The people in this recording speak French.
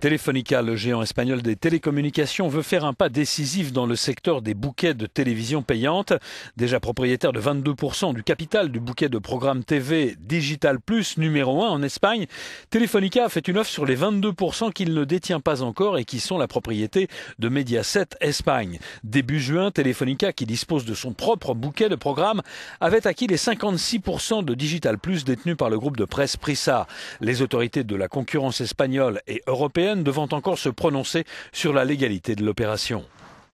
Telefonica, le géant espagnol des télécommunications, veut faire un pas décisif dans le secteur des bouquets de télévision payante. Déjà propriétaire de 22% du capital du bouquet de programmes TV Digital Plus numéro 1 en Espagne, Telefonica a fait une offre sur les 22% qu'il ne détient pas encore et qui sont la propriété de Mediaset Espagne. Début juin, Telefonica, qui dispose de son propre bouquet de programmes, avait acquis les 56% de Digital Plus détenus par le groupe de presse Prisa. Les autorités de la concurrence espagnole et européenne devant encore se prononcer sur la légalité de l'opération.